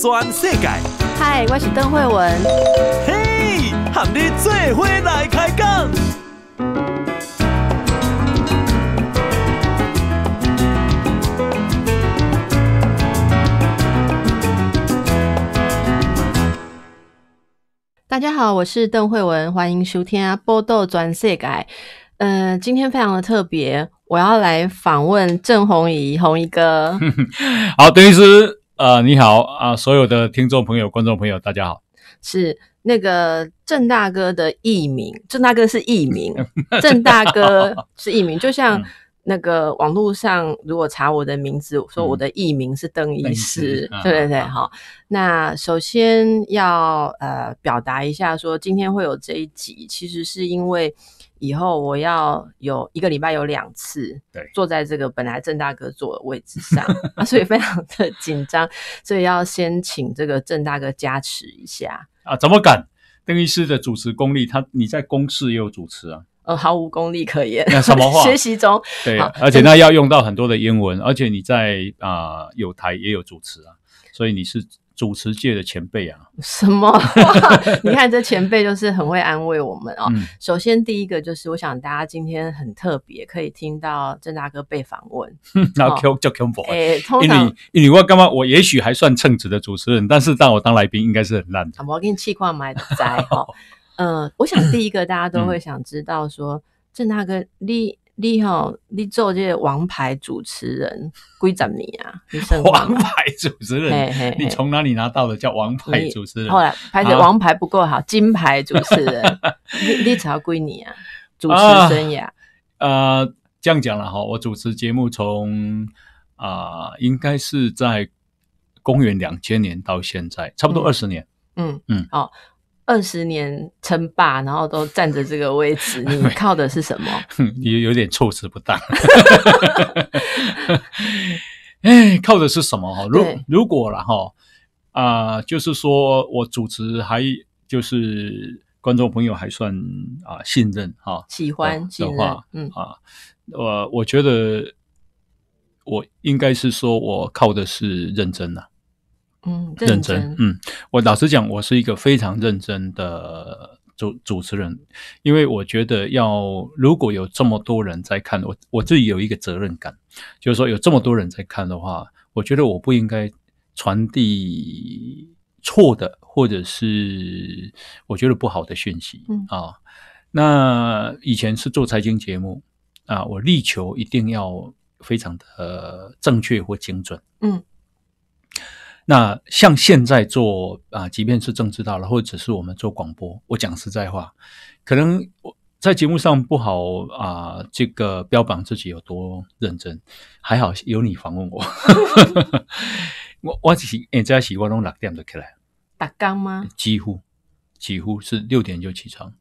转世界，嗨，我是邓慧文。嘿，和你最伙来开讲。大家好，我是邓慧文，欢迎收听啊，播豆转世界。呃，今天非常的特别，我要来访问郑红怡，红一哥。好，邓律师。呃，你好啊，所有的听众朋友、观众朋友，大家好。是那个郑大哥的艺名，郑大哥是艺名，郑大哥是艺名。就像那个网络上，如果查我的名字，说我的艺名是邓医师，对对对？好，那首先要呃表达一下，说今天会有这一集，其实是因为。以后我要有一个礼拜有两次，对，坐在这个本来郑大哥坐的位置上，所以非常的紧张，所以要先请这个郑大哥加持一下啊！怎么敢？邓医师的主持功力，他你在公事也有主持啊，呃，毫无功力可言，什么话？学习中，对，而且那要用到很多的英文，而且你在啊有台也有主持啊，所以你是。主持界的前辈啊，什么？你看这前辈就是很会安慰我们哦。首先第一个就是，我想大家今天很特别，可以听到郑大哥被访问。那叫叫 Q b o 通常因为因为我干嘛？我也许还算称职的主持人，但是当我当来宾，应该是很烂的。我给你气贯满载哈。呃，我想第一个大家都会想知道说，郑大哥你。你哈，你做这个王牌主持人归咱你啊？王牌主持人，你从哪里拿到的？叫王牌主持人。后来拍是王牌不够好，金牌主持人，历历朝归你啊！主持生涯，呃，这样讲了哈，我主持节目从啊，应该是在公元两千年到现在，差不多二十年。嗯嗯，哦。二十年称霸，然后都站着这个位置，你靠的是什么？有有点措辞不当。哎，靠的是什么？哈，如如果了哈啊，就是说我主持还就是观众朋友还算啊信任哈喜欢的话，嗯啊，我我觉得我应该是说我靠的是认真了。嗯，认真。嗯，我老实讲，我是一个非常认真的主主持人，因为我觉得要如果有这么多人在看我，我自己有一个责任感，就是说有这么多人在看的话，我觉得我不应该传递错的或者是我觉得不好的讯息。嗯啊，那以前是做财经节目啊，我力求一定要非常的正确或精准。嗯。那像现在做啊，即便是政治大佬，或者是我们做广播，我讲实在话，可能我在节目上不好啊，这个标榜自己有多认真，还好有你访问我。我我只是现在起我拢六点就起来，打更吗？几乎几乎是六点就起床。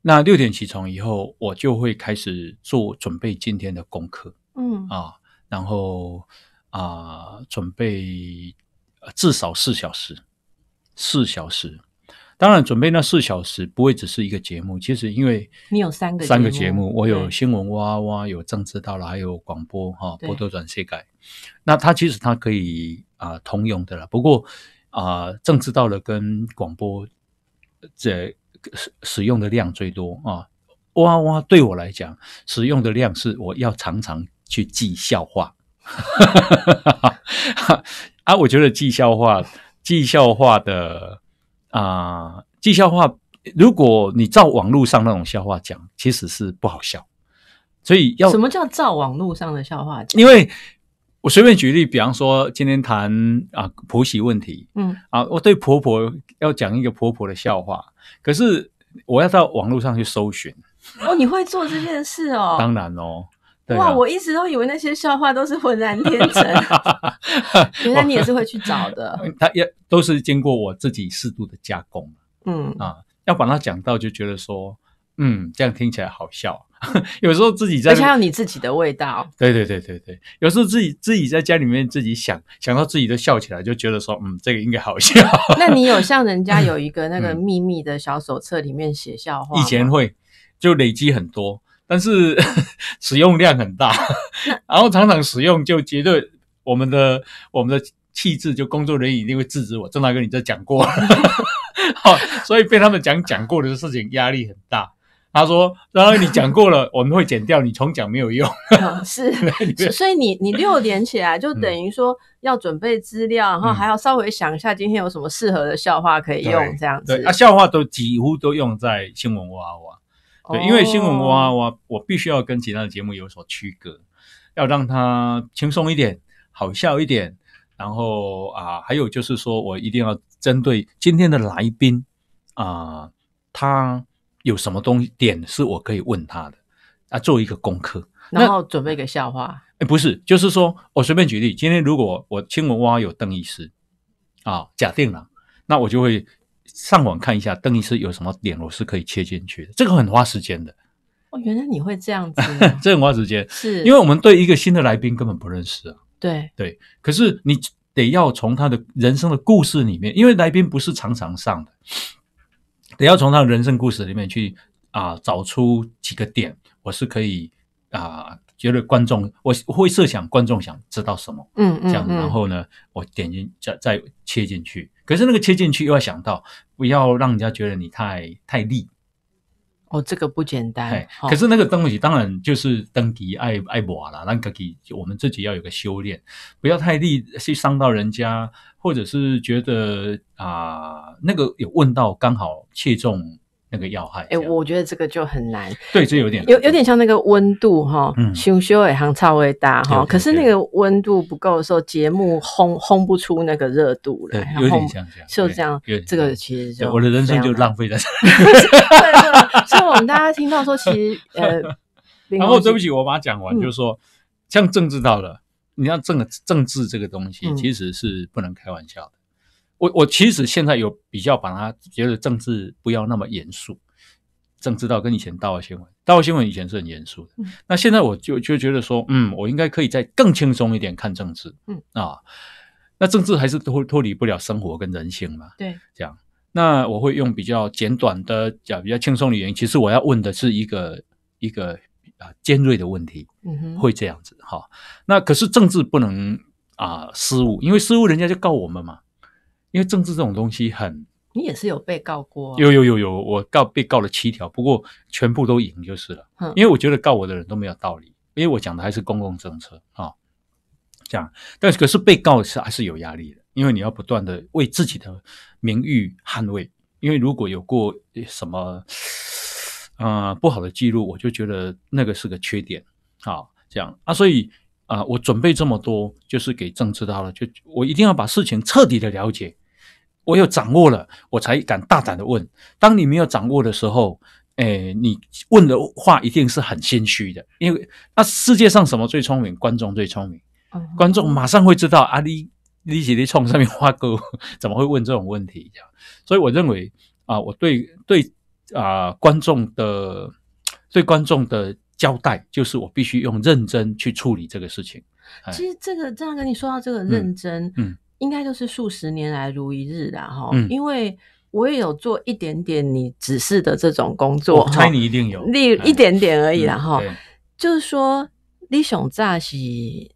那六点起床以后，我就会开始做准备今天的功课。嗯啊，然后啊，准备。至少四小时，四小时。当然，准备那四小时不会只是一个节目，其实因为你有三个三个节目，我有新闻哇哇，有政治到了，还有广播哈波多转世改。那它其实它可以啊通用的了。不过啊，政治到了跟广播这使使用的量最多啊。哇哇对我来讲使用的量是我要常常去记笑话。啊，我觉得绩效化、绩效化的啊，绩效化，如果你照网络上那种笑话讲，其实是不好笑。所以要什么叫照网络上的笑话讲？因为我随便举例，比方说今天谈啊婆媳问题，嗯，啊，我对婆婆要讲一个婆婆的笑话，可是我要到网络上去搜寻。哦，你会做这件事哦？当然哦。哇！我一直都以为那些笑话都是浑然天成，原来你也是会去找的。他也都是经过我自己适度的加工。嗯啊，要把它讲到，就觉得说，嗯，这样听起来好笑。有时候自己在，而且有你自己的味道。对对对对对，有时候自己自己在家里面自己想想到自己都笑起来，就觉得说，嗯，这个应该好笑。那你有像人家有一个那个秘密的小手册里面写笑话？以前会就累积很多。但是 使用量很大，然后常常使用就觉得我们的我们的气质就工作人员一定会制止我，郑大哥，你这讲过了，好，所以被他们讲讲过的事情压力很大。他说，然后你讲过了，我们会剪掉你重讲没有用。是，所以你你六点起来就等于说要准备资料，然后还要稍微想一下今天有什么适合的笑话可以用这样子。啊，笑话都几乎都用在新闻哇。哇。对，因为新闻蛙，我我必须要跟其他的节目有所区隔，要让它轻松一点，好笑一点。然后啊，还有就是说我一定要针对今天的来宾啊，他有什么东西点是我可以问他的，啊，做一个功课，然后准备个笑话。哎，不是，就是说我随便举例，今天如果我新闻蛙有邓医师啊，假定了，那我就会。上网看一下邓医师有什么点，我是可以切进去的。这个很花时间的。哦，原来你会这样子，这很花时间。是，因为我们对一个新的来宾根本不认识啊。对对，可是你得要从他的人生的故事里面，因为来宾不是常常上的，得要从他的人生故事里面去啊找出几个点，我是可以啊，觉得观众我会设想观众想知道什么，嗯嗯，这样，然后呢，我点进再再切进去。可是那个切进去又要想到，不要让人家觉得你太太利哦，这个不简单。可是那个东西当然就是登基爱爱寡啦，那个给我们自己要有个修炼，不要太利去伤到人家，或者是觉得啊那个有问到刚好切中。那个要害，哎，我觉得这个就很难。对，这有点有有点像那个温度哈，熊休也行差会大哈，可是那个温度不够的时候，节目烘烘不出那个热度来，有点像这样，就这样。这个其实就我的人生就浪费在这。对所以我们大家听到说，其实呃，然后对不起，我把它讲完，就是说，像政治到了，你像政政治这个东西，其实是不能开玩笑的。我我其实现在有比较把它觉得政治不要那么严肃，政治到跟以前《大新闻》《大新闻》以前是很严肃的，那现在我就就觉得说，嗯，我应该可以再更轻松一点看政治，嗯啊，那政治还是脱脱离不了生活跟人性嘛，对，这样，那我会用比较简短的讲比较轻松的语言，其实我要问的是一个一个啊尖锐的问题，嗯哼，会这样子哈，那可是政治不能啊失误，因为失误人家就告我们嘛。因为政治这种东西很，你也是有被告过，有有有有，我告被告了七条，不过全部都赢就是了。因为我觉得告我的人都没有道理，因为我讲的还是公共政策啊，这样。但是可是被告是还是有压力的，因为你要不断的为自己的名誉捍卫。因为如果有过什么，嗯，不好的记录，我就觉得那个是个缺点啊，这样啊。所以啊，我准备这么多，就是给政治大了，就我一定要把事情彻底的了解。我有掌握了，我才敢大胆的问。当你没有掌握的时候，诶，你问的话一定是很心虚的。因为那世界上什么最聪明？观众最聪明。观众马上会知道，啊，你你写的创上面画哥怎么会问这种问题。所以，我认为啊，我对对啊，观众的对观众的交代，就是我必须用认真去处理这个事情。其实，这个这样跟你说到这个认真，嗯。应该就是数十年来如一日的哈，因为我也有做一点点你指示的这种工作，我猜你一定有，例一点点而已，然后就是说，李雄仔是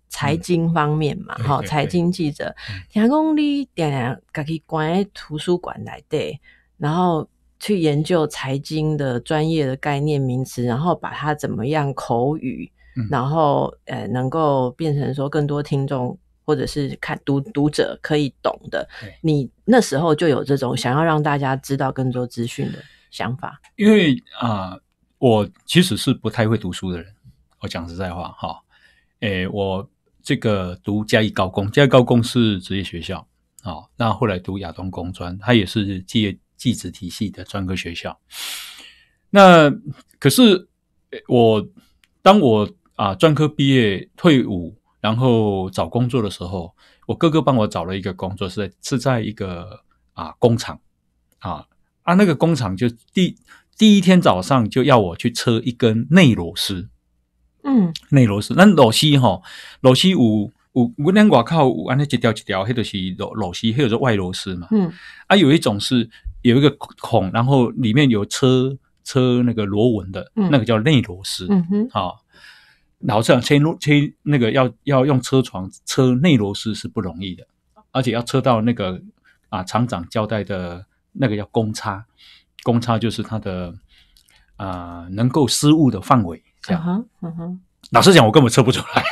财经方面嘛，哈，财经记者，然讲你点去关在图书馆来对，然后去研究财经的专业的概念名词，然后把它怎么样口语，然后呃能够变成说更多听众。或者是看读读者可以懂的，你那时候就有这种想要让大家知道更多资讯的想法。因为啊，我其实是不太会读书的人，我讲实在话哈。诶，我这个读嘉义高工，嘉义高工是职业学校啊。那后来读亚东工专，它也是业技职体系的专科学校。那可是我当我啊专科毕业退伍。然后找工作的时候，我哥哥帮我找了一个工作，是在是在一个啊工厂，啊啊那个工厂就第第一天早上就要我去车一根内螺丝，嗯，内螺丝，那螺丝哈，螺丝五五五棱瓜靠，安那一条一条，迄都是螺螺丝，还有是外螺丝嘛，嗯，啊有一种是有一个孔，然后里面有车车那个螺纹的，那个叫内螺丝，嗯哼，啊。老实讲，先入先那个要要用车床车内螺丝是不容易的，而且要车到那个啊厂长交代的那个要公差，公差就是它的啊能够失误的范围。这样，嗯哼，老实讲，我根本测不出来，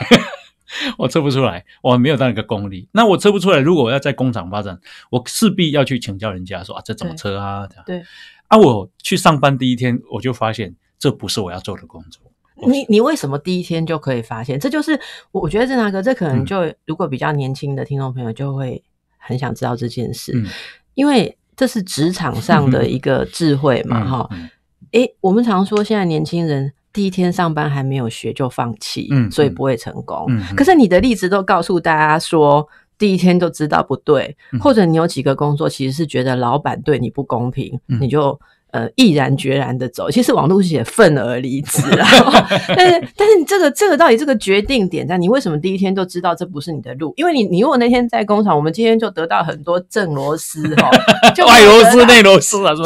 我测不出来，我没有那个功力。那我测不出来，如果我要在工厂发展，我势必要去请教人家说啊，这怎么测啊？对。啊，我去上班第一天，我就发现这不是我要做的工作。你你为什么第一天就可以发现？这就是我觉得正大哥，这可能就如果比较年轻的听众朋友就会很想知道这件事，因为这是职场上的一个智慧嘛，哈。哎，我们常说现在年轻人第一天上班还没有学就放弃，嗯，所以不会成功。嗯，可是你的例子都告诉大家说，第一天就知道不对，或者你有几个工作其实是觉得老板对你不公平，你就。呃，毅然决然的走，其实网璐写愤而离职啊。但是，但是你这个这个到底这个决定点在你为什么第一天就知道这不是你的路？因为你，你如果那天在工厂，我们今天就得到很多正螺丝哈，外螺丝内螺丝啊，说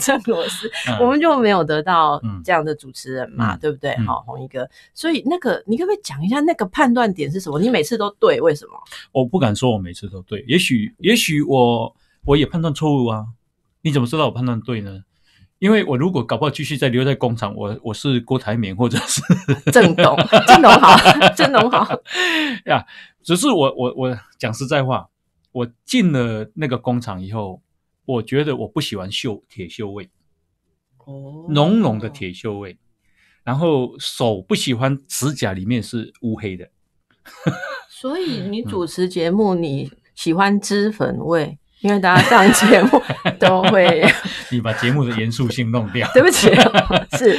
正螺丝，我们就没有得到这样的主持人嘛，对不对？好，红衣哥，所以那个你可不可以讲一下那个判断点是什么？你每次都对，为什么？我不敢说，我每次都对，也许也许我我也判断错误啊？你怎么知道我判断对呢？因为我如果搞不好继续再留在工厂，我我是郭台铭或者是郑董、郑董好、郑董好 呀。只是我我我讲实在话，我进了那个工厂以后，我觉得我不喜欢锈铁锈味哦，浓浓的铁锈味。然后手不喜欢指甲里面是乌黑的，所以你主持节目你喜欢脂粉味。因为大家上节目 都会，你把节目的严肃性弄掉，对不起，是，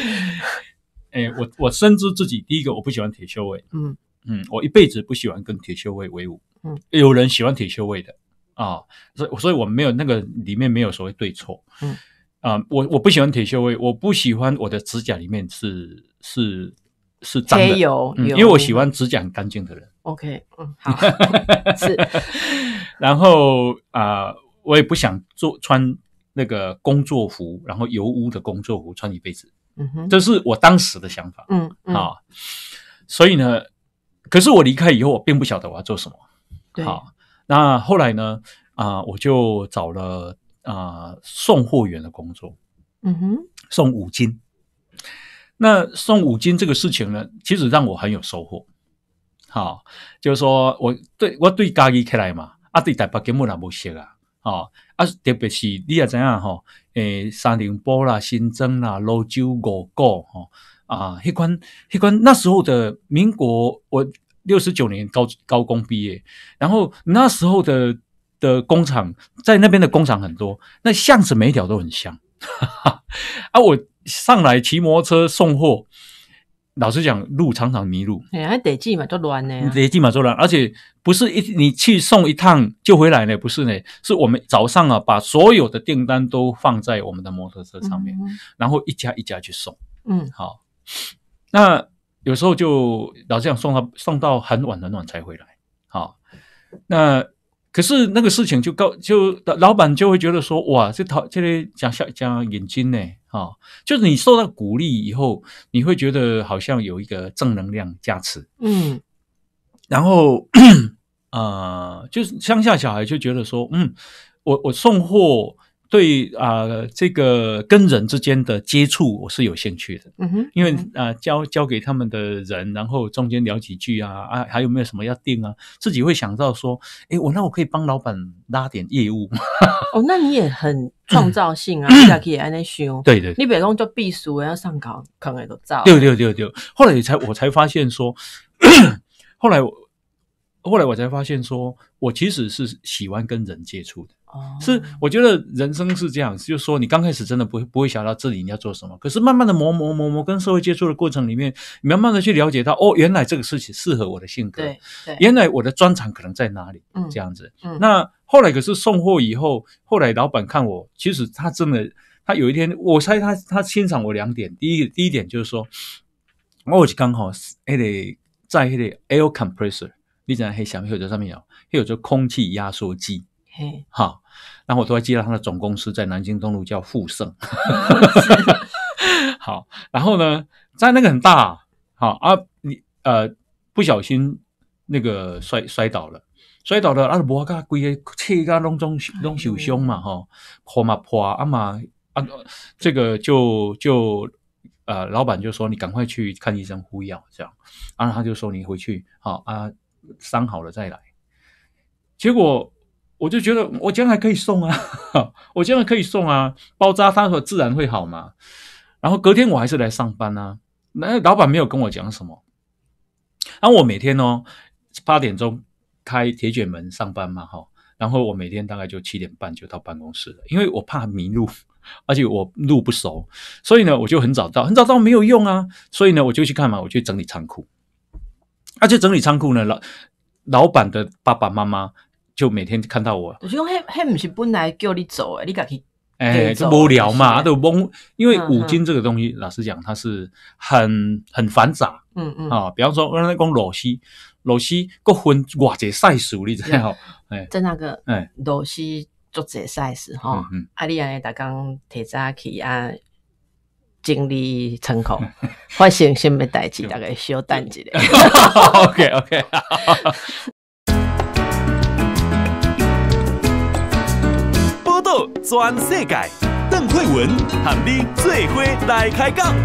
哎，我我深知自己，第一个我不喜欢铁锈味，嗯嗯，我一辈子不喜欢跟铁锈味为伍，嗯，有人喜欢铁锈味的啊，所所以我们没有那个里面没有所谓对错，嗯啊，我我不喜欢铁锈味，我不喜欢我的指甲里面是是。是干净，因为我喜欢指甲很干净的人。OK，嗯，好。然后啊，我也不想做穿那个工作服，然后油污的工作服穿一辈子。嗯哼，这是我当时的想法。嗯，啊，所以呢，可是我离开以后，我并不晓得我要做什么。好，那后来呢？啊，我就找了啊，送货员的工作。嗯哼，送五金。那送五金这个事情呢，其实让我很有收获。好，就是说我对我对家里起来嘛，啊，对台北根本兰不熟啊，啊，特别是你也知影哈，诶，三菱波啦、新增啦、罗州五个哈啊，迄款迄款那时候的民国，我六十九年高高工毕业，然后那时候的的工厂在那边的工厂很多，那巷子每一条都很哈，啊，我。上来骑摩托车送货，老实讲，路常常迷路。哎，得基嘛都乱呢。得基嘛都乱。而且不是一你去送一趟就回来呢，不是呢，是我们早上啊把所有的订单都放在我们的摩托车上面，然后一家一家去送。嗯，好。那有时候就老实讲，送到送到很晚很晚才回来。好，那可是那个事情就告，就老板就会觉得说，哇，这讨这里讲下讲眼睛呢。哦，就是你受到鼓励以后，你会觉得好像有一个正能量加持，嗯，然后，呃，就是乡下小孩就觉得说，嗯，我我送货。对啊，这个跟人之间的接触我是有兴趣的，嗯哼，因为啊，交交给他们的人，然后中间聊几句啊，啊，还有没有什么要定啊，自己会想到说，诶，我那我可以帮老板拉点业务，哦，那你也很创造性啊，可以安对对，你比如讲做避暑要上高，可能都照。对对对对，后来也才我才发现说，后来我后来我才发现说我其实是喜欢跟人接触的。是，我觉得人生是这样，就是说，你刚开始真的不不会想到这里你要做什么，可是慢慢的磨磨磨磨，跟社会接触的过程里面，慢慢的去了解到，哦，原来这个事情适合我的性格，对，对，原来我的专长可能在哪里，嗯，这样子，嗯，那后来可是送货以后，后来老板看我，其实他真的，他有一天，我猜他他欣赏我两点，第一第一点就是说，我刚好还得在那的 air compressor，你怎样很想，有在上面有，有者空气压缩机，嘿，好。然后我都在记得他的总公司在南京东路叫富盛，好，然后呢，在那个很大，好啊，你呃不小心那个摔摔倒了，摔倒了，啊，无甲规个切甲拢总拢受伤嘛，哈，破嘛破啊嘛啊，这个就就呃，老板就说你赶快去看医生敷药这样，然、啊，他就说你回去好啊，伤好了再来，结果。我就觉得我将来可以送啊，我将来可以送啊，包扎他口自然会好嘛。然后隔天我还是来上班啊，那老板没有跟我讲什么。然后我每天呢八点钟开铁卷门上班嘛，哈。然后我每天大概就七点半就到办公室了，因为我怕迷路，而且我路不熟，所以呢我就很早到，很早到没有用啊。所以呢我就去干嘛？我去整理仓库。而且整理仓库呢，老老板的爸爸妈妈。就每天看到我，就是讲，那那不是本来叫你走哎，你敢去，哎，就无聊嘛，都懵，因为五金这个东西，老实讲，它是很很繁杂，嗯嗯，啊，比方说，我那讲螺丝，螺丝各分偌济赛数，你知？道？哎，在那个，哎，螺丝做者赛事，哈，啊，你安尼大刚提早去啊，经历成功，发生什么代志？大概小等一下，OK OK。到全世界，邓慧文含你最伙来开讲。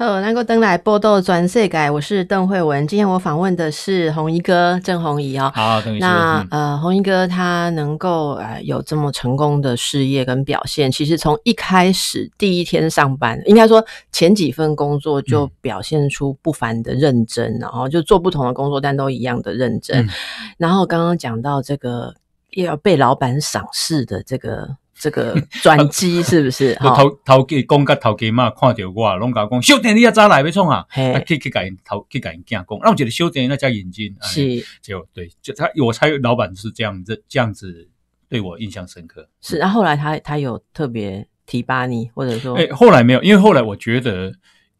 Hello，南国登来报道转世改，我是邓惠文。今天我访问的是红衣哥郑红仪啊。好，那呃，红衣哥他能够呃有这么成功的事业跟表现，其实从一开始第一天上班，应该说前几份工作就表现出不凡的认真，然后就做不同的工作，但都一样的认真。然后刚刚讲到这个，又要被老板赏识的这个。这个转机 是不是？头头家公甲头家妈看到我，拢甲讲，小电你要早来要创啊？去去甲因头，去甲因镜。讲，那我觉得小电那家眼镜，是就对，就他，我猜老板是这样子，这样子对我印象深刻。是，然后来他他有特别提拔你，或者说，哎，后来没有，因为后来我觉得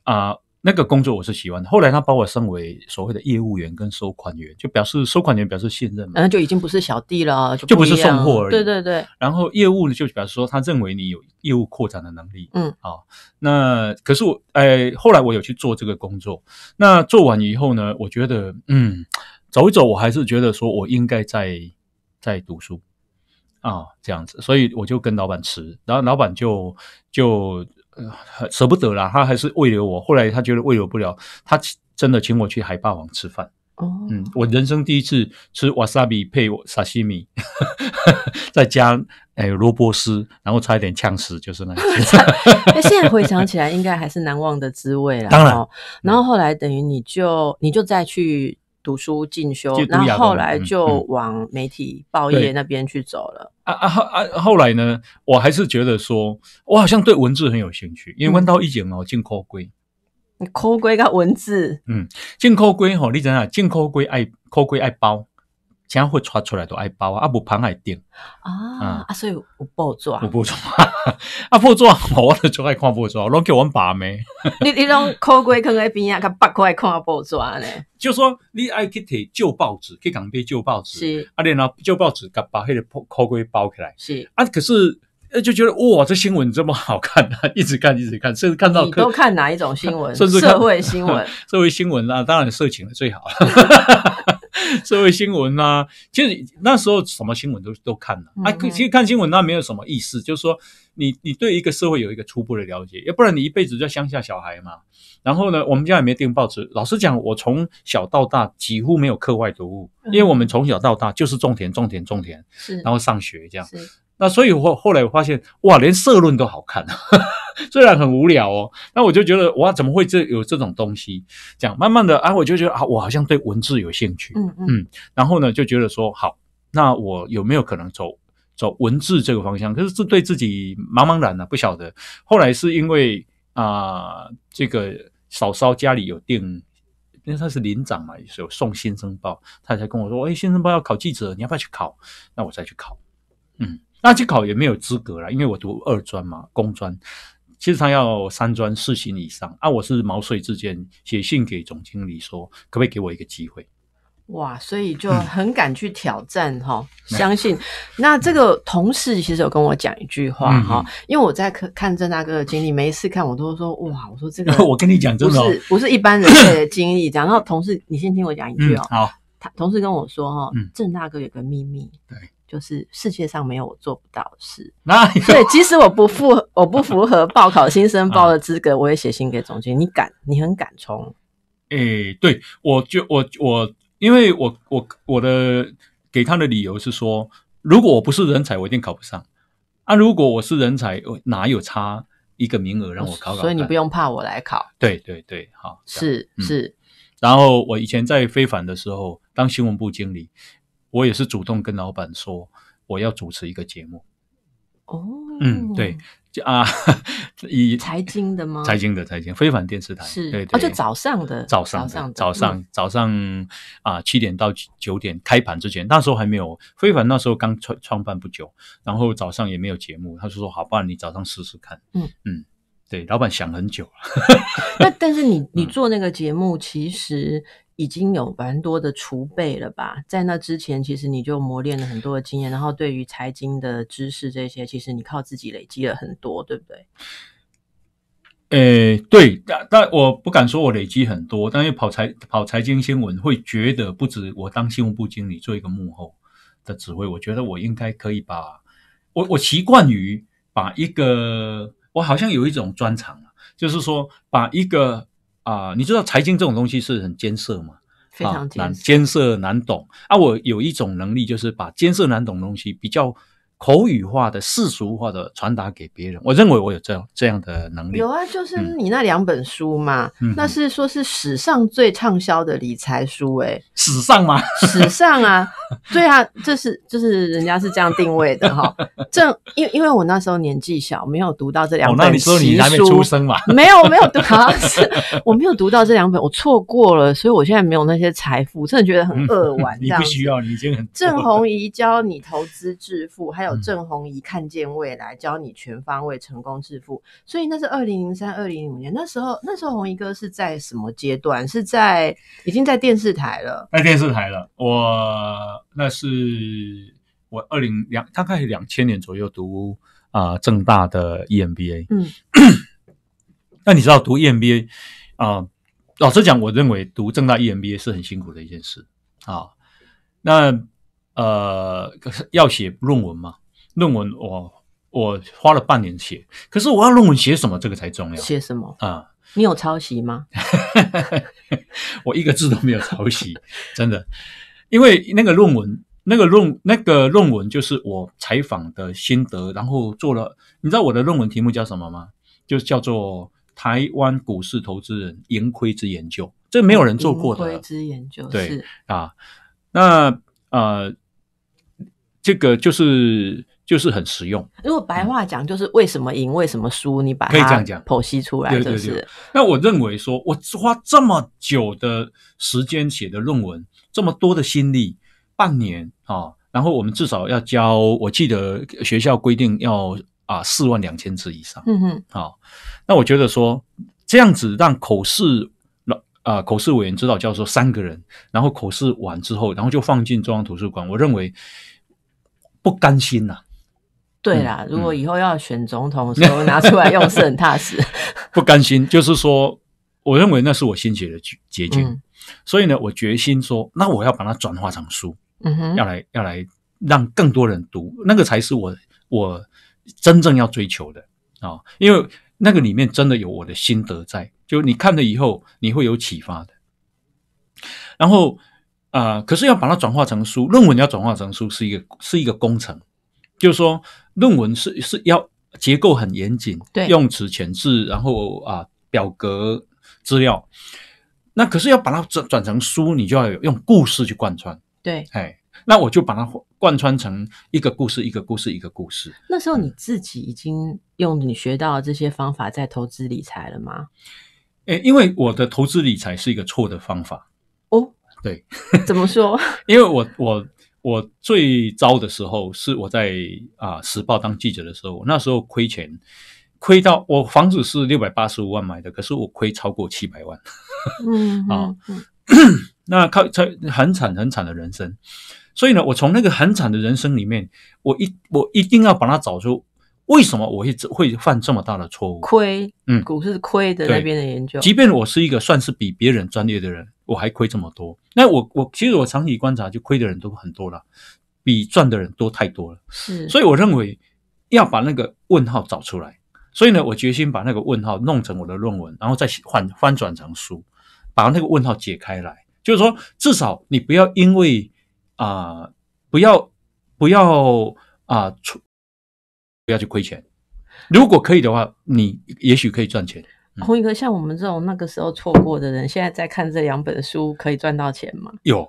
啊。那个工作我是喜欢的，后来他把我升为所谓的业务员跟收款员，就表示收款员表示信任嘛，那就已经不是小弟了，就就不是送货而已，对对对。然后业务呢，就表示说他认为你有业务扩展的能力，嗯啊，那可是我哎，后来我有去做这个工作，那做完以后呢，我觉得嗯，走一走，我还是觉得说我应该在在读书啊这样子，所以我就跟老板辞，然后老板就就。舍不得啦，他还是慰留我。后来他觉得慰留不了，他真的请我去海霸王吃饭。哦，嗯，我人生第一次吃瓦萨比配沙西米，再加哎萝卜丝，然后差一点呛死，就是那样子。哎，现在回想起来，应该还是难忘的滋味了。当然，然后后来等于你就你就再去。读书进修，然后后来就往媒体报业那边去走了。啊啊后啊后来呢，我还是觉得说，我好像对文字很有兴趣，因为弯刀一剪哦，金壳龟，你壳龟加文字，嗯，金壳龟吼，你想想，金壳龟爱壳龟爱包。钱会抓出来都爱包啊，啊不盘还顶啊啊，所以我不好抓，我不抓，啊，不抓，我我都抓爱看不抓，拢叫我爸咪。你你拢抠龟坑在边啊，佮八块看不抓呢？就说你爱去睇旧报纸，去港边旧报纸，是啊，然后旧报纸佮把起个破抠龟包起来，是啊，可是呃就觉得哇，这新闻这么好看啊，一直看一直看，甚至看到你都看哪一种新闻？甚至社会新闻。社会新闻啊，当然色情的最好。社会新闻啊，其实那时候什么新闻都都看了啊。其实看新闻那没有什么意思，就是说你你对一个社会有一个初步的了解，要不然你一辈子在乡下小孩嘛。然后呢，我们家也没订报纸。老实讲，我从小到大几乎没有课外读物，因为我们从小到大就是种田、种田、种田，然后上学这样。那所以后后来我发现，哇，连社论都好看，虽然很无聊哦。那我就觉得，哇，怎么会这有这种东西？这样慢慢的，啊，我就觉得，啊，我好像对文字有兴趣。嗯嗯。然后呢，就觉得说，好，那我有没有可能走走文字这个方向？可是这对自己茫茫然呢，不晓得。后来是因为啊，这个嫂嫂家里有订。因为他是领长嘛，有送新生报，他才跟我说，哎，新生报要考记者，你要不要去考？那我再去考。嗯。那去考也没有资格了，因为我读二专嘛，工专，其实他要三专四星以上。啊，我是毛遂自荐，写信给总经理说，可不可以给我一个机会？哇，所以就很敢去挑战哈，相信。那这个同事其实有跟我讲一句话哈，因为我在看郑大哥的经历，每一次看我都说哇，我说这个，我跟你讲真的，不是一般人的经历然后同事，你先听我讲一句哦，好，同事跟我说哈，郑大哥有个秘密，对。就是世界上没有我做不到的事。那对，即使我不符我不符合报考新生报的资格，我也写信给总监。你敢？你很敢冲？哎，对，我就我我，因为我我我的给他的理由是说，如果我不是人才，我一定考不上。啊，如果我是人才，我哪有差一个名额让我考？所以你不用怕我来考。对对对，好是是。然后我以前在非凡的时候当新闻部经理。我也是主动跟老板说，我要主持一个节目。哦，嗯，对，就啊，以财经的吗？财经的，财经非凡电视台是，对对，就早上的，早上，早上，早上，早上啊，七点到九点开盘之前，那时候还没有非凡，那时候刚创创办不久，然后早上也没有节目，他说：“好，不然你早上试试看。”嗯嗯。对，老板想很久了。那 但是你 你做那个节目，其实已经有蛮多的储备了吧？在那之前，其实你就磨练了很多的经验，然后对于财经的知识这些，其实你靠自己累积了很多，对不对？诶，对，但但我不敢说我累积很多，但是跑财跑财经新闻会觉得，不止我当新闻部经理做一个幕后的指挥，我觉得我应该可以把我我习惯于把一个。我好像有一种专长就是说把一个啊，你知道财经这种东西是很艰涩嘛，非常艰涩难懂。啊，我有一种能力，就是把艰涩难懂的东西比较。口语化的、世俗化的传达给别人，我认为我有这样这样的能力。有啊，就是你那两本书嘛，那是说是史上最畅销的理财书哎。史上吗？史上啊，对啊，这是就是人家是这样定位的哈。正，因因为我那时候年纪小，没有读到这两本书。出生嘛，没有没有读到，是 我没有读到这两本，我错过了，所以我现在没有那些财富，真的觉得很扼腕。你不需要，你已经很郑红怡教你投资致富，还有。有郑红一看见未来，教你全方位成功致富。所以那是二零零三、二零零年那时候，那时候红一哥是在什么阶段？是在已经在电视台了，在电视台了。我那是我二零两，大概两千年左右读啊正大的 EMBA。嗯，那你知道读 EMBA 啊？老实讲，我认为读正大 EMBA 是很辛苦的一件事啊。那。呃，可是要写论文嘛？论文我我花了半年写，可是我要论文写什么？这个才重要。写什么啊？你有抄袭吗？我一个字都没有抄袭，真的。因为那个论文，那个论那个论文就是我采访的心得，然后做了。你知道我的论文题目叫什么吗？就叫做《台湾股市投资人盈亏之研究》，这没有人做过的。盈亏之研究对啊，那呃。这个就是就是很实用。如果白话讲，就是为什么赢，为什么输，你把它可以这样讲剖析出来，就是。那我认为说，我花这么久的时间写的论文，这么多的心力，半年啊，然后我们至少要交，我记得学校规定要啊四万两千字以上。嗯哼，好。那我觉得说，这样子让口试老啊口试委员指导教授三个人，然后口试完之后，然后就放进中央图书馆。我认为。不甘心呐，对啦，如果以后要选总统，候拿出来用是很踏实。不甘心，就是说，我认为那是我心血的结晶，所以呢，我决心说，那我要把它转化成书，嗯哼，要来要来让更多人读，那个才是我我真正要追求的啊，因为那个里面真的有我的心得在，就你看了以后，你会有启发的，然后。啊！可是要把它转化成书，论文要转化成书是一个是一个工程。就是说，论文是是要结构很严谨，对，用词前置，然后啊，表格资料。那可是要把它转转成书，你就要用故事去贯穿。对，哎，那我就把它贯穿成一个故事，一个故事，一个故事。那时候你自己已经用你学到这些方法在投资理财了吗？哎，因为我的投资理财是一个错的方法。对，怎么说？因为我我我最糟的时候是我在啊《时报》当记者的时候，那时候亏钱亏到我房子是六百八十五万买的，可是我亏超过七百万。嗯 啊，那靠，很惨很惨的人生。所以呢，我从那个很惨的人生里面，我一我一定要把它找出为什么我会会犯这么大的错误。亏，嗯，股市亏的那边的研究，即便我是一个算是比别人专业的人。我还亏这么多，那我我其实我长期观察，就亏的人都很多了，比赚的人多太多了。是，所以我认为要把那个问号找出来。所以呢，我决心把那个问号弄成我的论文，然后再翻翻转成书，把那个问号解开来。就是说，至少你不要因为啊，不要不要啊出，不要去亏钱。如果可以的话，你也许可以赚钱。弘一哥，像我们这种那个时候错过的人，现在在看这两本书，可以赚到钱吗？有，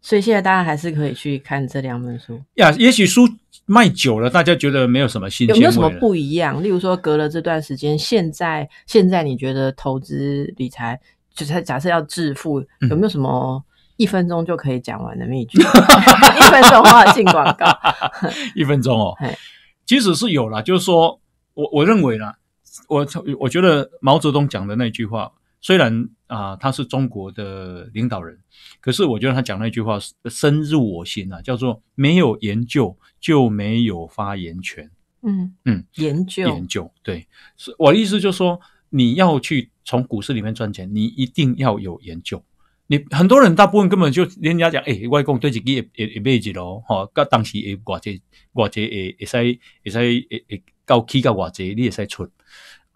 所以现在大家还是可以去看这两本书。呀，也许书卖久了，大家觉得没有什么新鲜。有没有什么不一样？例如说，隔了这段时间，现在现在你觉得投资理财，就是假设要致富，有没有什么一分钟就可以讲完的秘诀？一分钟花进广告？一分钟哦，即使是有了，就是说我我认为呢。我我觉得毛泽东讲的那句话，虽然啊，他是中国的领导人，可是我觉得他讲那句话深入我心啊，叫做“没有研究就没有发言权”。嗯嗯，研究研究，对，是我的意思就是说，你要去从股市里面赚钱，你一定要有研究。你很多人大部分根本就人家讲，哎，外公对自己也也也辈子咯，哈，跟当时也寡者寡者也也使也使也也搞起个寡者你也使出。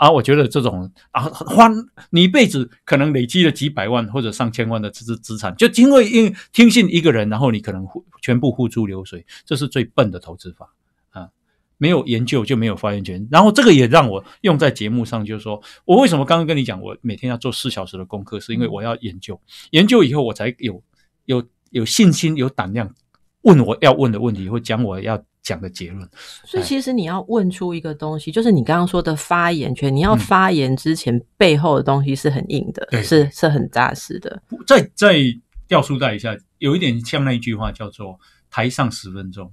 啊，我觉得这种啊，花你一辈子可能累积了几百万或者上千万的资资产，就因为因为听信一个人，然后你可能全部付诸流水，这是最笨的投资法啊！没有研究就没有发言权，然后这个也让我用在节目上，就是说我为什么刚刚跟你讲，我每天要做四小时的功课，是因为我要研究，研究以后我才有有有信心、有胆量。问我要问的问题，或讲我要讲的结论，所以其实你要问出一个东西，就是你刚刚说的发言权，你要发言之前背后的东西是很硬的，是是很扎实的。再再调书袋一下，有一点像那一句话，叫做“台上十分钟”。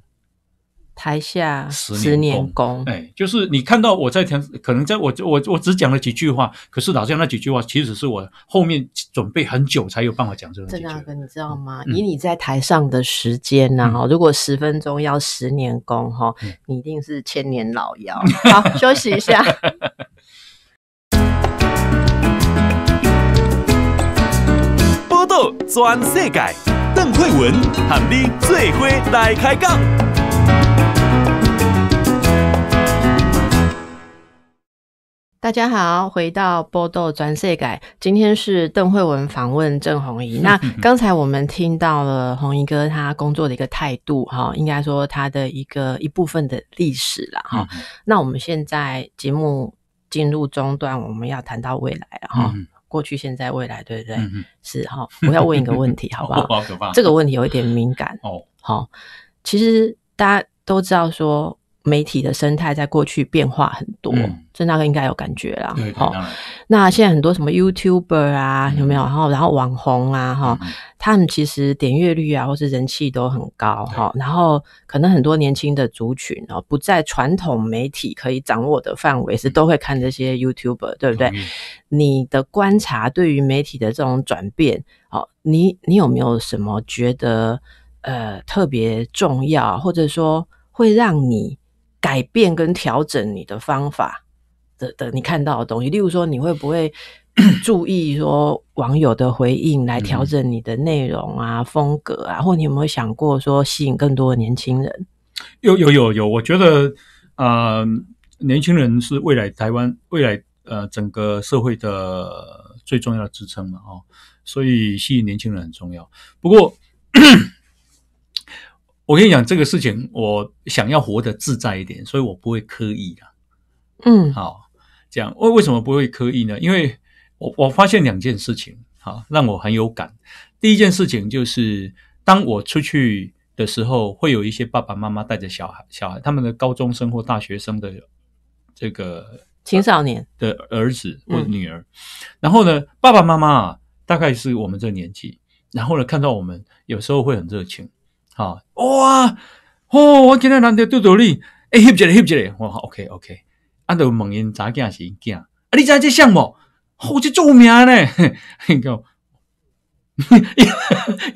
台下十年功，哎，就是你看到我在听，可能在我我我只讲了几句话，可是老将那几句话，其实是我后面准备很久才有办法讲。这种，郑大哥，你知道吗？以你在台上的时间呐，哈，如果十分钟要十年功，哈，你一定是千年老妖。好，休息一下。报道全世界，邓惠文喊你最灰，来开讲。大家好，回到波豆专设改，今天是邓慧文访问郑红仪。那 刚才我们听到了宏怡哥他工作的一个态度，哈，应该说他的一个一部分的历史了，哈。那我们现在节目进入中段，我们要谈到未来了，哈。过去、现在、未来，对不对？是哈。我要问一个问题，好不好？这个问题有一点敏感哦。好，其实大家都知道说。媒体的生态在过去变化很多，郑大哥应该有感觉啦。对，好。那现在很多什么 YouTuber 啊，有没有？然后，然后网红啊，哈，他们其实点阅率啊，或是人气都很高，哈。然后，可能很多年轻的族群哦，不在传统媒体可以掌握的范围，是都会看这些 YouTuber，对不对？你的观察对于媒体的这种转变，哦，你你有没有什么觉得呃特别重要，或者说会让你？改变跟调整你的方法的的，你看到的东西，例如说，你会不会 注意说网友的回应来调整你的内容啊、风格啊，或你有没有想过说吸引更多的年轻人？有有有有，我觉得，呃，年轻人是未来台湾未来呃整个社会的最重要的支撑嘛，哦，所以吸引年轻人很重要。不过。我跟你讲，这个事情，我想要活得自在一点，所以我不会刻意的。嗯，好，这样为为什么不会刻意呢？因为我我发现两件事情，哈，让我很有感。第一件事情就是，当我出去的时候，会有一些爸爸妈妈带着小孩，小孩他们的高中生或大学生的这个青少年的儿子或女儿，然后呢，爸爸妈妈大概是我们这年纪，然后呢，看到我们有时候会很热情。哦哇哦！我今天难得遇到你，哎，接翕接嘞，我 OK OK，阿都猛烟炸惊是惊，啊，你知在这项目好这著名呢，你看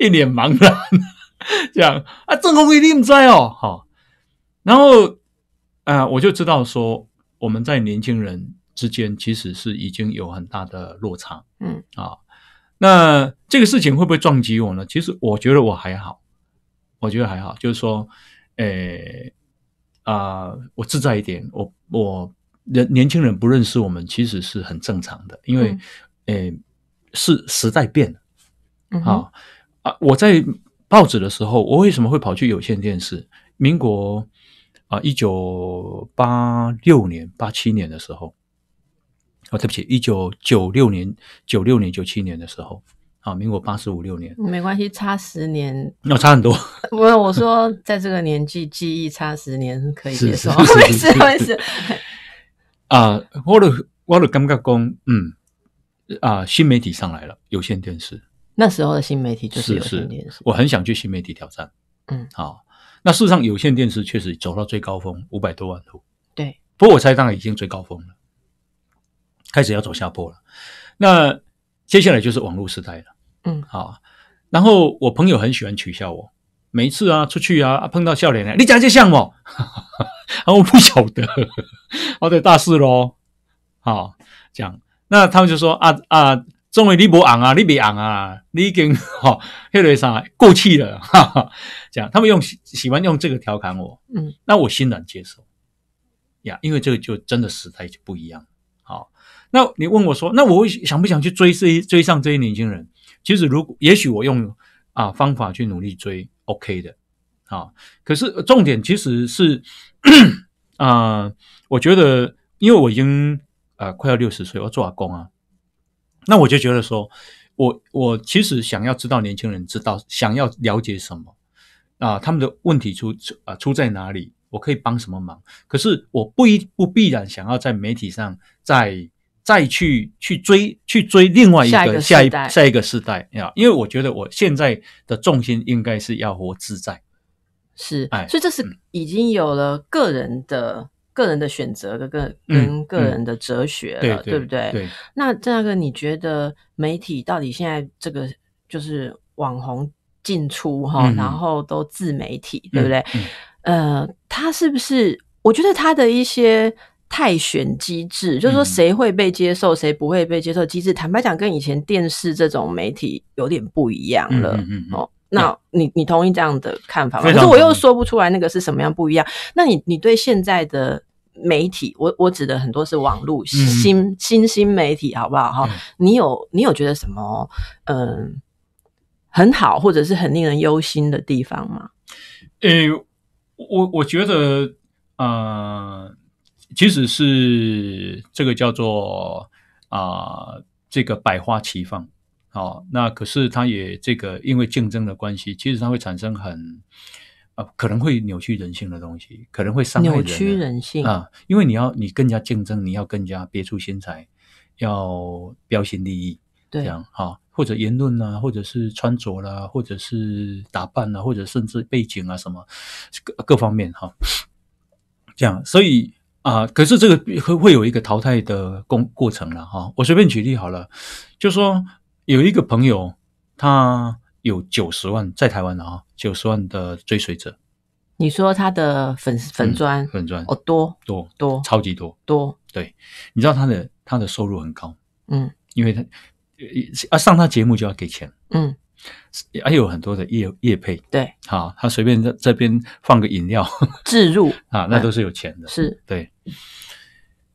一一脸茫然，这样啊，真亏你不在哦，好。然后啊，我就知道说，我们在年轻人之间其实是已经有很大的落差，嗯啊，那这个事情会不会撞击我呢？其实我觉得我还好。我觉得还好，就是说，诶，啊，我自在一点。我我人年轻人不认识我们，其实是很正常的，因为，诶，是时代变了。嗯啊啊！我在报纸的时候，我为什么会跑去有线电视？民国啊，一九八六年、八七年的时候，哦，对不起，一九九六年、九六年、九七年的时候。啊，民国八十五六年，没关系，差十年，那差很多。不是我说在这个年纪，记忆差十年可以接受，没事没事。啊，我的我的感觉讲，嗯啊，新媒体上来了，有线电视。那时候的新媒体就是有线电视，我很想去新媒体挑战。嗯，好，那事实上，有线电视确实走到最高峰，五百多万户。对，不过我猜，当然已经最高峰了，开始要走下坡了。那接下来就是网络时代了。嗯，好。然后我朋友很喜欢取笑我，每次啊出去啊碰到笑脸咧，你讲这像冇？我不晓得，我的大四咯，好讲。那他们就说啊啊，终于你不昂啊，你别昂啊，你经哈黑上啥过气了，哈 这样他们用喜喜欢用这个调侃我。嗯，那我欣然接受呀，因为这个就真的时代就不一样。好，那你问我说，那我想不想去追追追上这些年轻人？其实，如果也许我用啊方法去努力追，OK 的啊。可是重点其实是 啊，我觉得因为我已经啊快要六十岁，我要做阿公啊。那我就觉得说，我我其实想要知道年轻人知道想要了解什么啊，他们的问题出啊出在哪里，我可以帮什么忙。可是我不一不必然想要在媒体上在。再去去追去追另外一个下一代下一个时代呀，因为我觉得我现在的重心应该是要活自在，是，所以这是已经有了个人的个人的选择的跟个人的哲学了，对不对？那第二个，你觉得媒体到底现在这个就是网红进出哈，然后都自媒体，对不对？呃，他是不是？我觉得他的一些。太选机制，就是说谁会被接受，谁不会被接受机制。坦白讲，跟以前电视这种媒体有点不一样了。嗯哦，那你你同意这样的看法吗？可是我又说不出来那个是什么样不一样。那你你对现在的媒体，我我指的很多是网络新新兴媒体，好不好？哈，你有你有觉得什么嗯很好，或者是很令人忧心的地方吗？诶，我我觉得呃。其实是这个叫做啊，这个百花齐放，好，那可是它也这个因为竞争的关系，其实它会产生很啊，可能会扭曲人性的东西，可能会伤害扭曲人性啊，因为你要你更加竞争，你要更加别出心裁，要标新立异，这样哈，或者言论呐，或者是穿着啦，或者是打扮呐，或者甚至背景啊什么各各方面哈，这样，所以。啊，可是这个会会有一个淘汰的过过程了哈。我随便举例好了，就说有一个朋友，他有九十万在台湾的哈，九十万的追随者。你说他的粉粉砖粉砖哦，多多多超级多多。对，你知道他的他的收入很高，嗯，因为他啊上他节目就要给钱，嗯，还有很多的业业配对，好，他随便在这边放个饮料自 入啊，那都是有钱的，是对。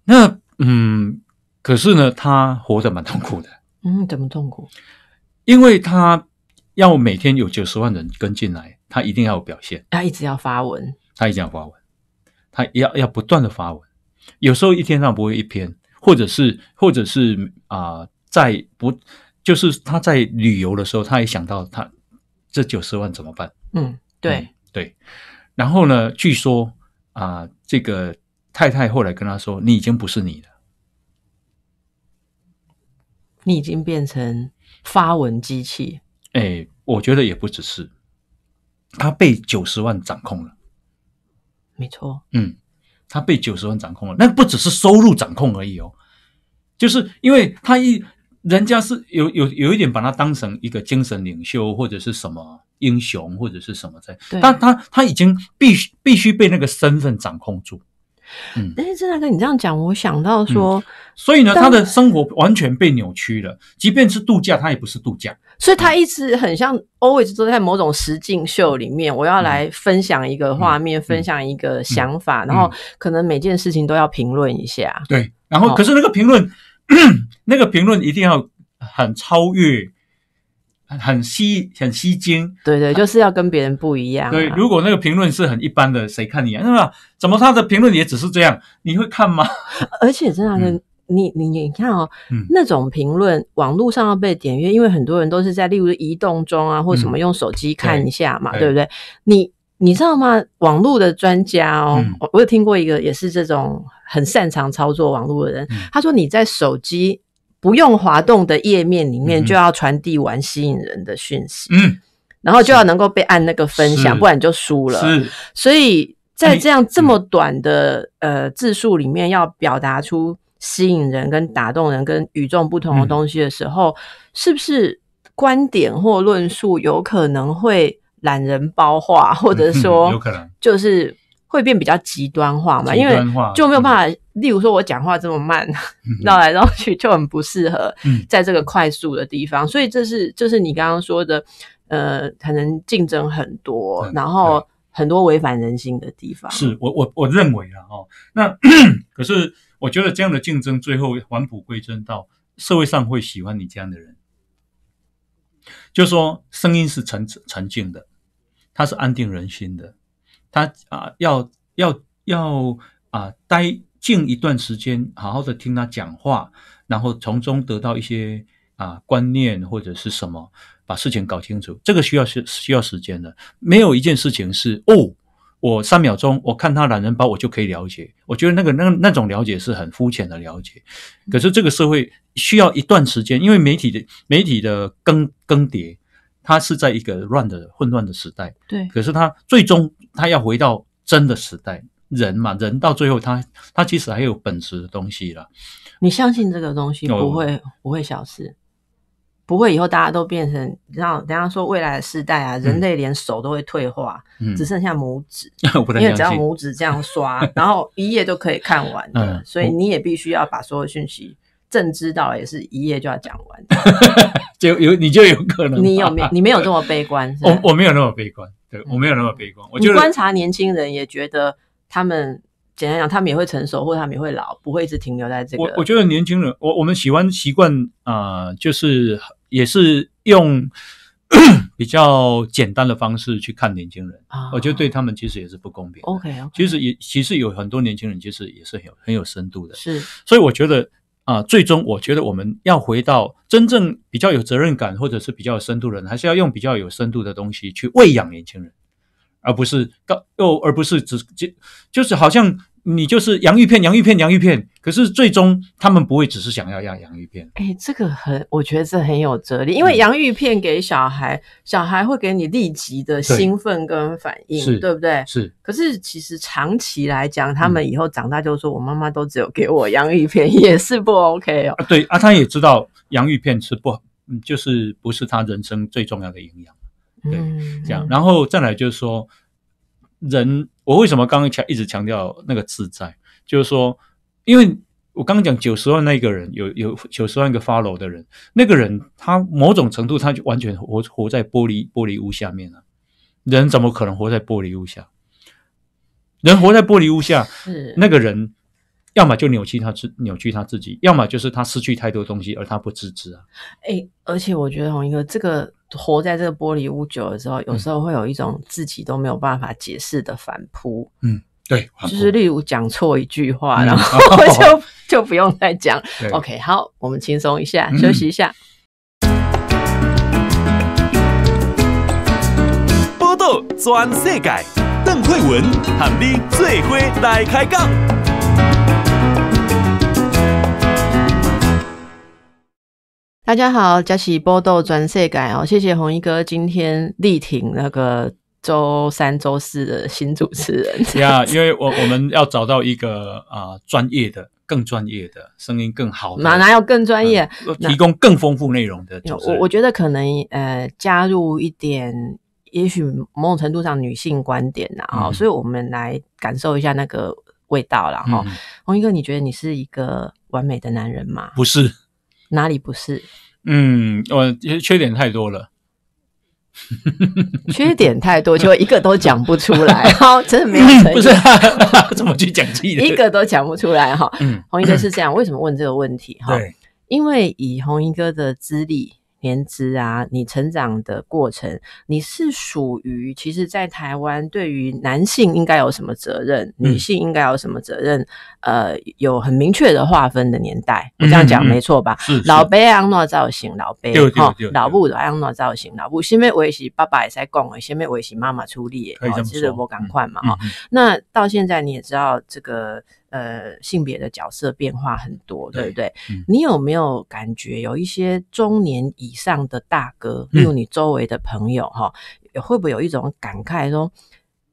那嗯，可是呢，他活得蛮痛苦的。嗯，怎么痛苦？因为他要每天有九十万人跟进来，他一定要有表现。他一直要发文，他一直要发文，他要要不断的发文。有时候一天上不会一篇，或者是或者是啊，在不就是他在旅游的时候，他也想到他这九十万怎么办？嗯，对对。然后呢，据说啊，这个。太太后来跟他说：“你已经不是你了，你已经变成发文机器。”哎，我觉得也不只是他被九十万掌控了，没错，嗯，他被九十万掌控了，那不只是收入掌控而已哦，就是因为他一人家是有有有一点把他当成一个精神领袖或者是什么英雄或者是什么在，但他他已经必须必须被那个身份掌控住。但是郑大哥，你这样讲，我想到说，所以呢，他的生活完全被扭曲了。即便是度假，他也不是度假。所以他一直很像，always 都在某种实境秀里面。我要来分享一个画面，分享一个想法，然后可能每件事情都要评论一下。对，然后可是那个评论，那个评论一定要很超越。很吸很吸睛，对对，就是要跟别人不一样。对，如果那个评论是很一般的，谁看你啊？怎么他的评论也只是这样？你会看吗？而且真的你你你看哦，那种评论网络上要被点阅，因为很多人都是在例如移动中啊，或什么用手机看一下嘛，对不对？你你知道吗？网络的专家哦，我有听过一个也是这种很擅长操作网络的人，他说你在手机。不用滑动的页面里面就要传递完吸引人的讯息，嗯，然后就要能够被按那个分享，不然就输了。是，所以在这样这么短的呃字数里面，要表达出吸引人、跟打动人、跟与众不同的东西的时候，是不是观点或论述有可能会懒人包化，或者说有可能就是。会变比较极端化嘛？因为就没有办法，例如说我讲话这么慢，绕 来绕去就很不适合，在这个快速的地方。所以这是这是你刚刚说的，呃，可能竞争很多，然后很多违反人心的地方。是我我我认为了哈。那 可是我觉得这样的竞争，最后返璞归真到社会上会喜欢你这样的人，就是说声音是沉沉静的，它是安定人心的。他啊，要要要啊，待静一段时间，好好的听他讲话，然后从中得到一些啊观念或者是什么，把事情搞清楚。这个需要是需要时间的，没有一件事情是哦，我三秒钟我看他懒人包，我就可以了解。我觉得那个那那种了解是很肤浅的了解。可是这个社会需要一段时间，因为媒体的媒体的更更迭，它是在一个乱的混乱的时代。对，可是它最终。他要回到真的时代，人嘛，人到最后，他他其实还有本质的东西了。你相信这个东西不会不会消失，不会以后大家都变成，你知道，人说未来的世代啊，人类连手都会退化，只剩下拇指，因为只要拇指这样刷，然后一页就可以看完的，所以你也必须要把所有讯息正知道也是一页就要讲完，就有你就有可能，你有没有？你没有这么悲观，我我没有那么悲观。对，我没有那么悲观。我观察年轻人，也觉得他们，简单讲，他们也会成熟，或者他们也会老，不会一直停留在这个。我我觉得年轻人，我我们喜欢习惯啊，就是也是用 比较简单的方式去看年轻人啊。我觉得对他们其实也是不公平。OK，OK，其实也其实有很多年轻人，其实也是很有很有深度的。是，所以我觉得。啊，最终我觉得我们要回到真正比较有责任感，或者是比较有深度的人，还是要用比较有深度的东西去喂养年轻人，而不是告又而不是直接就是好像。你就是洋芋片，洋芋片，洋芋片。可是最终他们不会只是想要要洋芋片。哎，这个很，我觉得这很有哲理。因为洋芋片给小孩，小孩会给你立即的兴奋跟反应，对不对？是。可是其实长期来讲，他们以后长大就说，我妈妈都只有给我洋芋片，也是不 OK 哦。对啊，他也知道洋芋片吃不好，就是不是他人生最重要的营养。对，这样。然后再来就是说人。我为什么刚刚强一直强调那个自在？就是说，因为我刚刚讲九十万那个人，有有九十万个 follow 的人，那个人他某种程度，他就完全活活在玻璃玻璃屋下面了。人怎么可能活在玻璃屋下？人活在玻璃屋下，那个人。要么就扭曲他自扭曲他自己，要么就是他失去太多东西，而他不自知啊。哎，而且我觉得红一个这个活在这个玻璃屋久了之后，有时候会有一种自己都没有办法解释的反扑。嗯，对，就是例如讲错一句话，然后 就就不用再讲。OK，好，我们轻松一下，休息一下。波道全世界，邓惠文和你最花来开讲。大家好，嘉喜波豆转色改哦，谢谢红衣哥今天力挺那个周三周四的新主持人。因为，我我们要找到一个啊专业的、更专业的声音，更好的，哪哪有更专业，提供更丰富内容的。我我觉得可能呃加入一点，也许某种程度上女性观点啊，所以我们来感受一下那个味道了哈。红一哥，你觉得你是一个完美的男人吗？不是。哪里不是？嗯，我缺点太多了，缺点太多，就一个都讲不出来。好，真的没有不是，怎么去讲？一个都讲不出来哈。嗯，红衣哥是这样，为什么问这个问题？哈，因为以红衣哥的资历。年资啊，你成长的过程，你是属于其实，在台湾对于男性应该有什么责任，女性应该有什么责任？呃，有很明确的划分的年代，我这样讲没错吧？是老贝安诺造型，老贝哈老布安诺造型，老布先面我也爸爸也在供，先面我也妈妈出力，好，其实我赶快嘛哈。那到现在你也知道这个。呃，性别的角色变化很多，对不对？你有没有感觉有一些中年以上的大哥，例如你周围的朋友哈，会不会有一种感慨说：，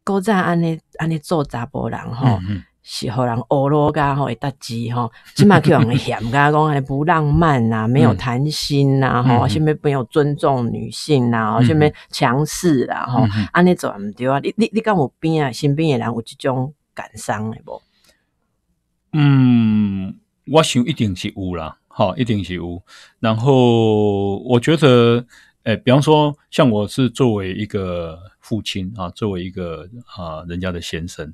哥在安尼安尼做查甫人哈，喜欢人欧罗噶吼，会搭机吼，起码去往个嫌，跟讲还不浪漫呐，没有谈心呐，吼下面没有尊重女性呐，下面强势啦，吼，安尼做唔对啊？你你你讲我边啊，身边的人有这种感伤的不？嗯，我想一定是有啦，好，一定是有。然后我觉得，哎，比方说，像我是作为一个父亲啊，作为一个啊人家的先生，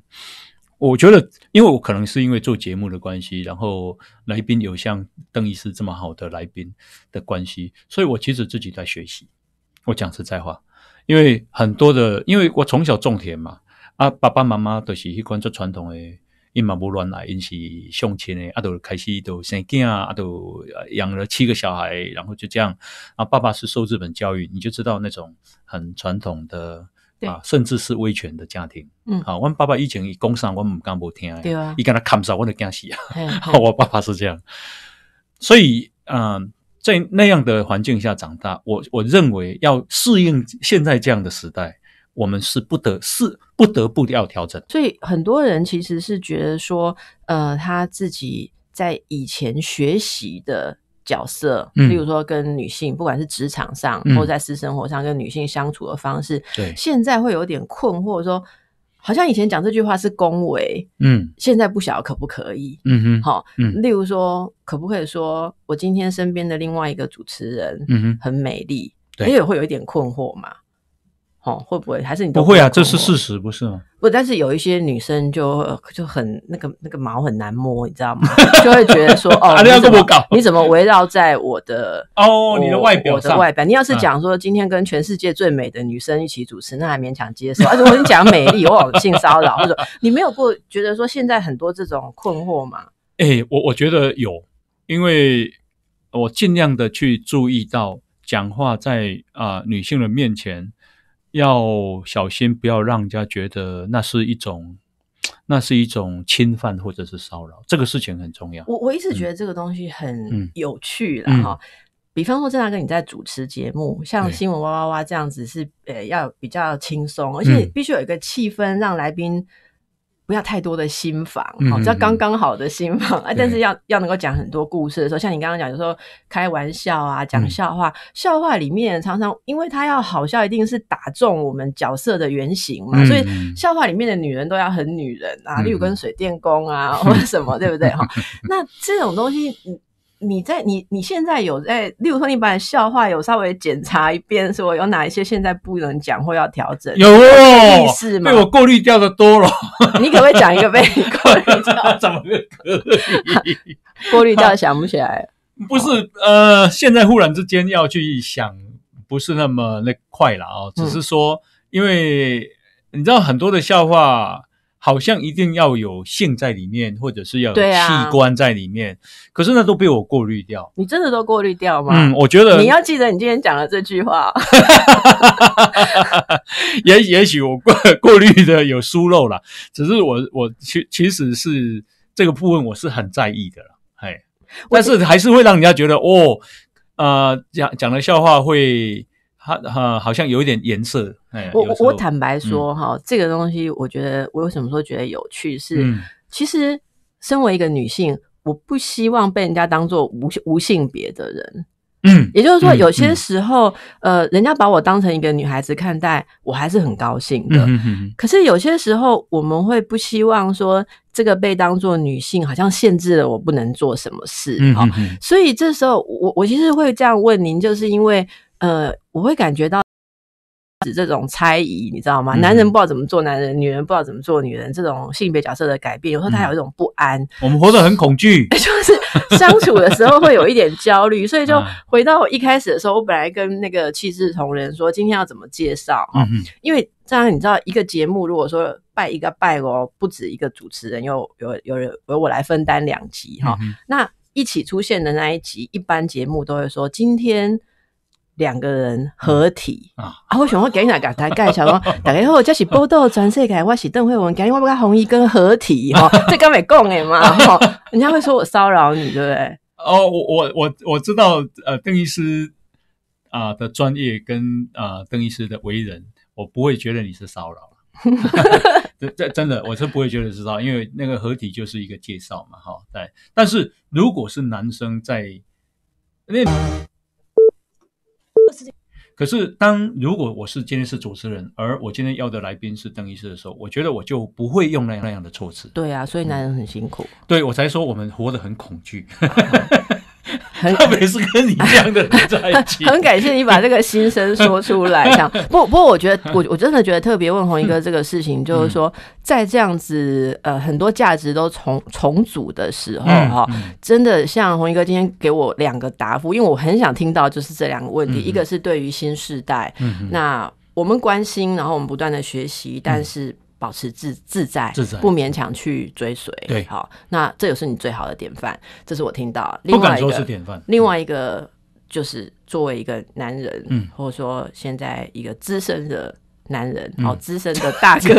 我觉得，因为我可能是因为做节目的关系，然后来宾有像邓医师这么好的来宾的关系，所以我其实自己在学习。我讲实在话，因为很多的，因为我从小种田嘛，啊，爸爸妈妈都是一贯做传统的。因嘛无乱来，因是相亲嘞，啊，都开始都生囝，啊，都养了七个小孩，然后就这样。啊，爸爸是受日本教育，你就知道那种很传统的啊，甚至是威权的家庭。嗯，好，我爸爸以前一工商，我们敢不听，对啊，你跟他砍杀，我都惊死啊。我爸爸是这样，所以嗯，在那样的环境下长大，我我认为要适应现在这样的时代。我们是不得是不得不要调整，所以很多人其实是觉得说，呃，他自己在以前学习的角色，例如说跟女性，不管是职场上或在私生活上跟女性相处的方式，对，现在会有点困惑，说好像以前讲这句话是恭维，嗯，现在不晓可不可以，嗯哼，好，嗯，例如说可不可以说我今天身边的另外一个主持人，嗯哼，很美丽，也有会有一点困惑嘛。哦，会不会还是你不会啊？这是事实，不是吗？不，但是有一些女生就就很那个那个毛很难摸，你知道吗？就会觉得说 哦，你怎么你怎么围绕在我的哦你的外表的外表？你要是讲说今天跟全世界最美的女生一起主持，那还勉强接受。而且我跟你讲，美丽 有性骚扰。或者你没有过觉得说现在很多这种困惑吗？哎，我我觉得有，因为我尽量的去注意到讲话在啊女性的面前。要小心，不要让人家觉得那是一种，那是一种侵犯或者是骚扰，这个事情很重要。我我一直觉得这个东西很有趣啦，哈。比方说，郑大哥你在主持节目，像《新闻哇哇哇》这样子是呃要比较轻松，而且必须有一个气氛让来宾。不要太多的心房，哦，只要刚刚好的心防。但是要要能够讲很多故事的时候，像你刚刚讲，时说开玩笑啊，讲笑话，笑话里面常常因为它要好笑，一定是打中我们角色的原型嘛，所以笑话里面的女人都要很女人啊，例如跟水电工啊，或者什么，对不对？哈，那这种东西，你在你你现在有在，例如说你把笑话有稍微检查一遍，说有哪一些现在不能讲或要调整？有哦，被我过滤掉的多了。你可不可以讲一个被 过滤掉？怎么可以？过滤掉想不起来不是呃，现在忽然之间要去想，不是那么那快了哦。只是说，因为你知道很多的笑话。好像一定要有性在里面，或者是要器官在里面，可是那都被我过滤掉。你真的都过滤掉吗？嗯，我觉得你要记得你今天讲的这句话。也也许我过过滤的有疏漏了，只是我我其其实是这个部分我是很在意的了，但是还是会让人家觉得哦，呃，讲讲的笑话会。它好像有一点颜色。我我我坦白说哈，这个东西我觉得我为什么说觉得有趣是，其实身为一个女性，我不希望被人家当做无无性别的人。嗯，也就是说，有些时候呃，人家把我当成一个女孩子看待，我还是很高兴的。嗯嗯。可是有些时候我们会不希望说这个被当做女性，好像限制了我不能做什么事啊。所以这时候我我其实会这样问您，就是因为。呃，我会感觉到指这种猜疑，你知道吗？男人不知道怎么做男人，女人不知道怎么做女人，这种性别角色的改变，时候他有一种不安。我们活得很恐惧，就是相处的时候会有一点焦虑，所以就 回到一开始的时候，我本来跟那个气质同仁说，今天要怎么介绍？嗯嗯，因为这样你知道，一个节目如果说拜一个拜哦，不止一个主持人，有有有人由我来分担两集哈。那一起出现的那一集，一般节目都会说今天。两个人合体啊！我想我给你来给大家介绍哦，大概后就是波导转世改，我是邓慧文，给你我不该红衣跟合体哈，这刚没共哎嘛！人家会说我骚扰你，对不对？哦，我我我我知道呃，邓医师啊的专业跟啊邓医师的为人，我不会觉得你是骚扰。这这真的，我是不会觉得知道，因为那个合体就是一个介绍嘛，哈。对。但是如果是男生在那。可是，当如果我是今天是主持人，而我今天要的来宾是邓医师的时候，我觉得我就不会用那样那样的措辞。对啊，所以男人很辛苦。对，我才说我们活得很恐惧。特别是跟你这样的人在一起，很感谢你把这个心声说出来。这样，不不过，我觉得我我真的觉得特别问红一哥这个事情，就是说在这样子呃很多价值都重重组的时候哈，真的像红一哥今天给我两个答复，因为我很想听到就是这两个问题，一个是对于新时代，那我们关心，然后我们不断的学习，但是。保持自自在，不勉强去追随，对，好，那这也是你最好的典范，这是我听到。不敢说是典范，另外一个就是作为一个男人，嗯，或者说现在一个资深的男人，好资深的大哥，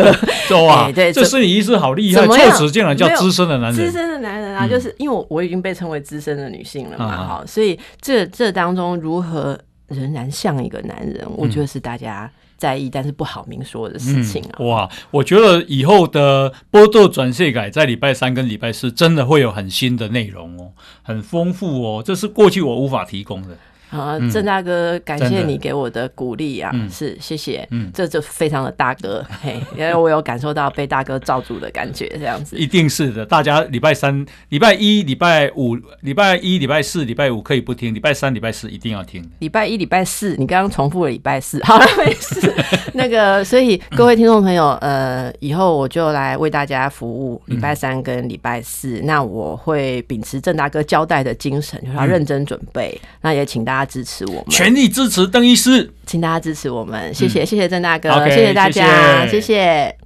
对 对，这是意思好厉害，措辞竟然叫资深的男人，资深的男人啊，就是因为我我已经被称为资深的女性了嘛，好，所以这这当中如何仍然像一个男人，我觉得是大家。在意，但是不好明说的事情啊！哇，我觉得以后的波多转税改在礼拜三跟礼拜四真的会有很新的内容哦，很丰富哦，这是过去我无法提供的。啊，郑大哥，感谢你给我的鼓励啊，是谢谢，嗯，这就非常的大哥，嘿，因为我有感受到被大哥罩住的感觉，这样子 一定是的。大家礼拜三、礼拜一、礼拜五、礼拜一、礼拜四、礼拜五可以不听，礼拜三、礼拜四一定要听。礼拜一、礼拜四，你刚刚重复了礼拜四，好了没事。那个，所以各位听众朋友，呃，以后我就来为大家服务，礼拜三跟礼拜四，那我会秉持郑大哥交代的精神，就是要认真准备，那也请大。大家支持我们，全力支持邓医师，请大家支持我们，谢谢，谢谢郑大哥，谢谢大家，谢谢。